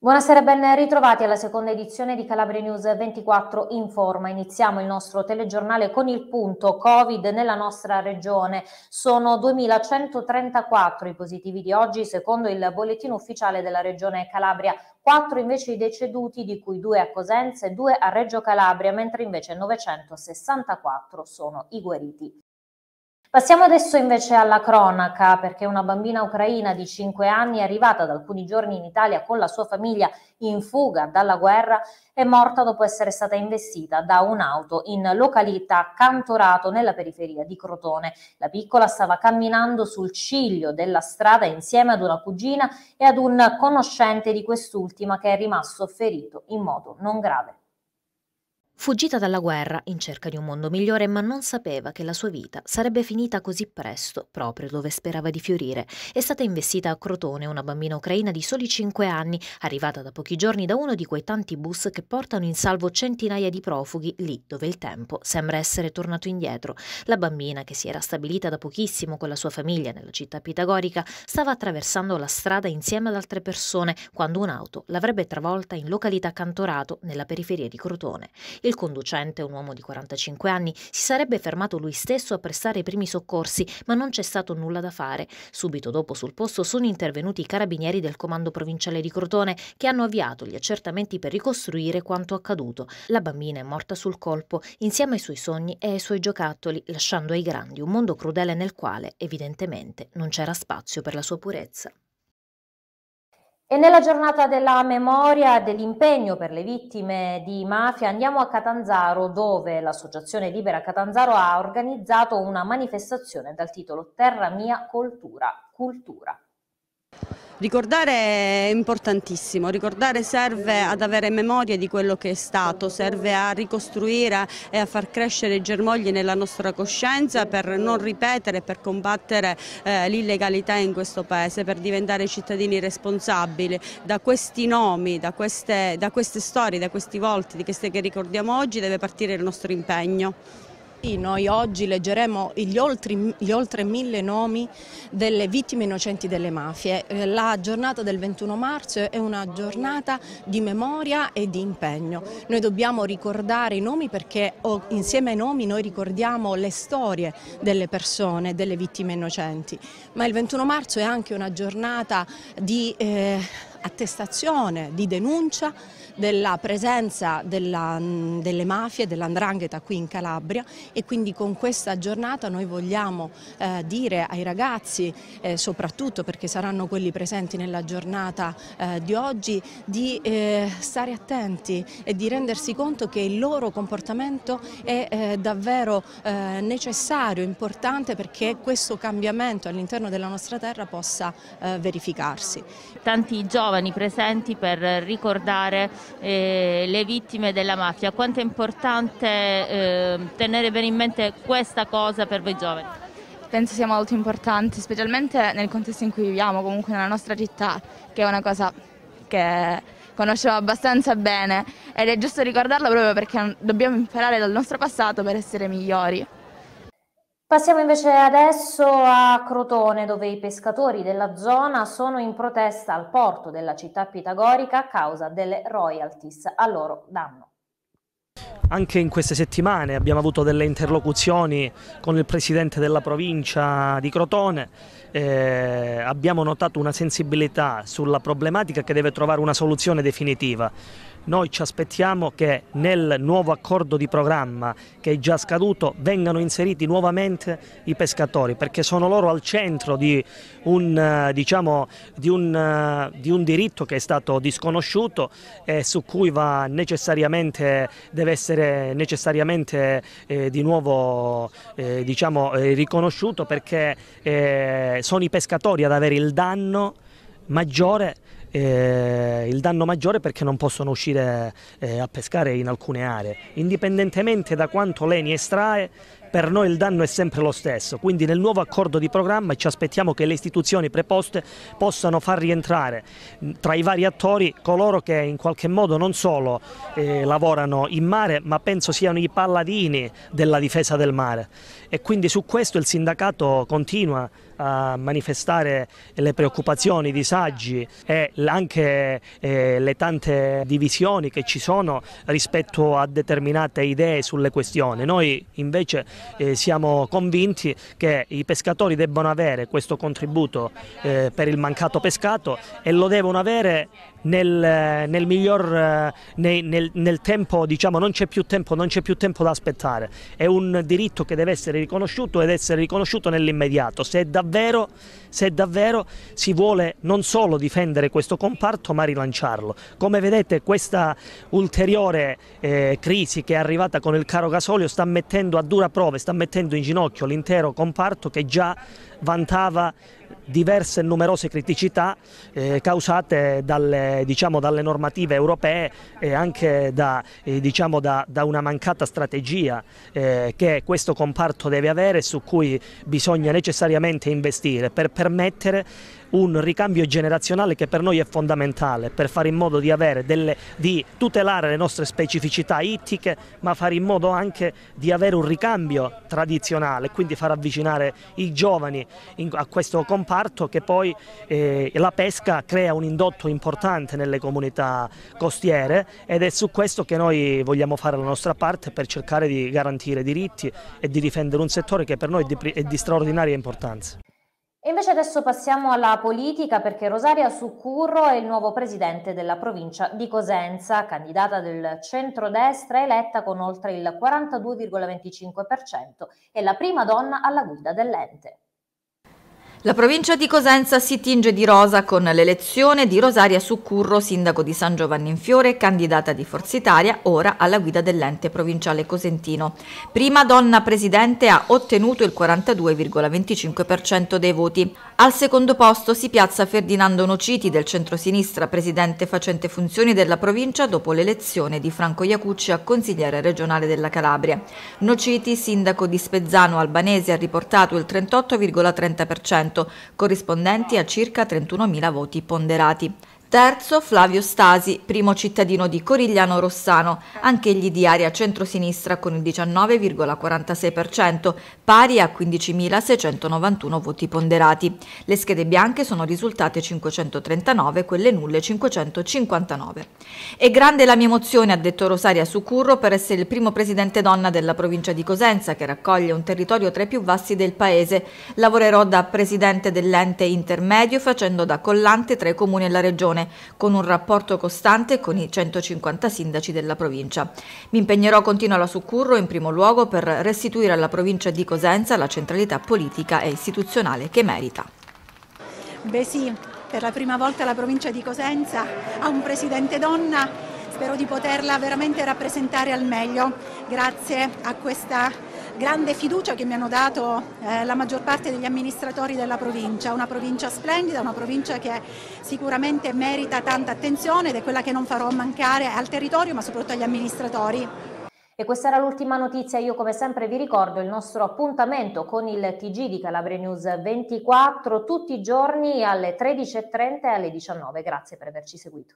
Buonasera e ben ritrovati alla seconda edizione di Calabria News 24 in forma. Iniziamo il nostro telegiornale con il punto Covid nella nostra regione. Sono 2134 i positivi di oggi secondo il bollettino ufficiale della regione Calabria. 4 invece i deceduti, di cui 2 a Cosenza e 2 a Reggio Calabria, mentre invece 964 sono i guariti. Passiamo adesso invece alla cronaca, perché una bambina ucraina di 5 anni, arrivata da alcuni giorni in Italia con la sua famiglia in fuga dalla guerra, è morta dopo essere stata investita da un'auto in località Cantorato nella periferia di Crotone. La piccola stava camminando sul ciglio della strada insieme ad una cugina e ad un conoscente di quest'ultima che è rimasto ferito in modo non grave. Fuggita dalla guerra in cerca di un mondo migliore, ma non sapeva che la sua vita sarebbe finita così presto, proprio dove sperava di fiorire. È stata investita a Crotone una bambina ucraina di soli 5 anni, arrivata da pochi giorni da uno di quei tanti bus che portano in salvo centinaia di profughi lì dove il tempo sembra essere tornato indietro. La bambina, che si era stabilita da pochissimo con la sua famiglia nella città pitagorica, stava attraversando la strada insieme ad altre persone quando un'auto l'avrebbe travolta in località Cantorato, nella periferia di Crotone. Il il conducente, un uomo di 45 anni, si sarebbe fermato lui stesso a prestare i primi soccorsi, ma non c'è stato nulla da fare. Subito dopo sul posto sono intervenuti i carabinieri del comando provinciale di Crotone che hanno avviato gli accertamenti per ricostruire quanto accaduto. La bambina è morta sul colpo, insieme ai suoi sogni e ai suoi giocattoli, lasciando ai grandi un mondo crudele nel quale, evidentemente, non c'era spazio per la sua purezza. E nella giornata della memoria e dell'impegno per le vittime di mafia andiamo a Catanzaro dove l'Associazione Libera Catanzaro ha organizzato una manifestazione dal titolo Terra mia cultura, cultura. Ricordare è importantissimo, ricordare serve ad avere memoria di quello che è stato, serve a ricostruire e a far crescere i germogli nella nostra coscienza per non ripetere, per combattere eh, l'illegalità in questo Paese, per diventare cittadini responsabili. Da questi nomi, da queste, da queste storie, da questi volti, di queste che ricordiamo oggi deve partire il nostro impegno sì, noi oggi leggeremo gli oltre, gli oltre mille nomi delle vittime innocenti delle mafie. Eh, la giornata del 21 marzo è una giornata di memoria e di impegno. Noi dobbiamo ricordare i nomi perché insieme ai nomi noi ricordiamo le storie delle persone, delle vittime innocenti. Ma il 21 marzo è anche una giornata di... Eh, attestazione di denuncia della presenza della, delle mafie, dell'andrangheta qui in Calabria e quindi con questa giornata noi vogliamo eh, dire ai ragazzi, eh, soprattutto perché saranno quelli presenti nella giornata eh, di oggi, di eh, stare attenti e di rendersi conto che il loro comportamento è eh, davvero eh, necessario, importante perché questo cambiamento all'interno della nostra terra possa verificarsi. Tanti giovani giovani presenti per ricordare eh, le vittime della mafia. Quanto è importante eh, tenere bene in mente questa cosa per voi giovani? Penso sia molto importante, specialmente nel contesto in cui viviamo, comunque nella nostra città, che è una cosa che conosciamo abbastanza bene ed è giusto ricordarla proprio perché dobbiamo imparare dal nostro passato per essere migliori. Passiamo invece adesso a Crotone, dove i pescatori della zona sono in protesta al porto della città pitagorica a causa delle royalties a loro danno. Anche in queste settimane abbiamo avuto delle interlocuzioni con il presidente della provincia di Crotone, eh, abbiamo notato una sensibilità sulla problematica che deve trovare una soluzione definitiva. Noi ci aspettiamo che nel nuovo accordo di programma che è già scaduto vengano inseriti nuovamente i pescatori perché sono loro al centro di un, eh, diciamo, di un, eh, di un diritto che è stato disconosciuto e su cui necessariamente, deve essere necessariamente eh, di nuovo eh, diciamo, eh, riconosciuto perché eh, sono i pescatori ad avere il danno maggiore eh, il danno maggiore perché non possono uscire eh, a pescare in alcune aree. Indipendentemente da quanto l'ENI estrae, per noi il danno è sempre lo stesso, quindi nel nuovo accordo di programma ci aspettiamo che le istituzioni preposte possano far rientrare tra i vari attori coloro che in qualche modo non solo eh, lavorano in mare, ma penso siano i palladini della difesa del mare. E quindi su questo il sindacato continua a manifestare le preoccupazioni, i disagi e anche eh, le tante divisioni che ci sono rispetto a determinate idee sulle questioni. Noi invece eh, siamo convinti che i pescatori debbano avere questo contributo eh, per il mancato pescato e lo devono avere nel, nel miglior eh, nel, nel, nel, tempo, diciamo, non c'è più tempo, non c'è più tempo da aspettare. È un diritto che deve essere riconosciuto ed essere riconosciuto nell'immediato. Se davvero, se davvero si vuole non solo difendere questo comparto, ma rilanciarlo. Come vedete, questa ulteriore eh, crisi che è arrivata con il caro gasolio sta mettendo a dura prova, sta mettendo in ginocchio l'intero comparto che già vantava diverse e numerose criticità eh, causate dalle, diciamo, dalle, normative europee e anche da, eh, diciamo, da, da una mancata strategia eh, che questo comparto deve avere e su cui bisogna necessariamente investire per permettere un ricambio generazionale che per noi è fondamentale per fare in modo di, delle, di tutelare le nostre specificità ittiche ma fare in modo anche di avere un ricambio tradizionale quindi far avvicinare i giovani in, a questo comparto comparto che poi eh, la pesca crea un indotto importante nelle comunità costiere ed è su questo che noi vogliamo fare la nostra parte per cercare di garantire diritti e di difendere un settore che per noi è di, è di straordinaria importanza. E invece adesso passiamo alla politica perché Rosaria Succurro è il nuovo presidente della provincia di Cosenza, candidata del centrodestra eletta con oltre il 42,25% e la prima donna alla guida dell'ente. La provincia di Cosenza si tinge di rosa con l'elezione di Rosaria Succurro, sindaco di San Giovanni in Fiore, candidata di Forza Italia, ora alla guida dell'ente provinciale cosentino. Prima donna presidente ha ottenuto il 42,25% dei voti. Al secondo posto si piazza Ferdinando Nociti del centrosinistra, presidente facente funzioni della provincia dopo l'elezione di Franco Iacucci a consigliere regionale della Calabria. Nociti, sindaco di Spezzano albanese, ha riportato il 38,30% corrispondenti a circa 31.000 voti ponderati. Terzo Flavio Stasi, primo cittadino di Corigliano Rossano, anch'egli di area centrosinistra con il 19,46%, pari a 15.691 voti ponderati. Le schede bianche sono risultate 539, quelle nulle 559. È grande la mia emozione, ha detto Rosaria Sucurro, per essere il primo presidente donna della provincia di Cosenza, che raccoglie un territorio tra i più vasti del paese. Lavorerò da presidente dell'ente intermedio facendo da collante tra i comuni e la regione Commissione, con un rapporto costante con i 150 sindaci della provincia. Mi impegnerò, continuo alla Succurro, in primo luogo per restituire alla provincia di Cosenza la centralità politica e istituzionale che merita. Beh sì, per la prima volta la provincia di Cosenza ha un presidente donna, spero di poterla veramente rappresentare al meglio grazie a questa grande fiducia che mi hanno dato eh, la maggior parte degli amministratori della provincia, una provincia splendida, una provincia che sicuramente merita tanta attenzione ed è quella che non farò mancare al territorio ma soprattutto agli amministratori. E questa era l'ultima notizia, io come sempre vi ricordo il nostro appuntamento con il TG di Calabria News 24 tutti i giorni alle 13.30 e alle 19.00, Grazie per averci seguito.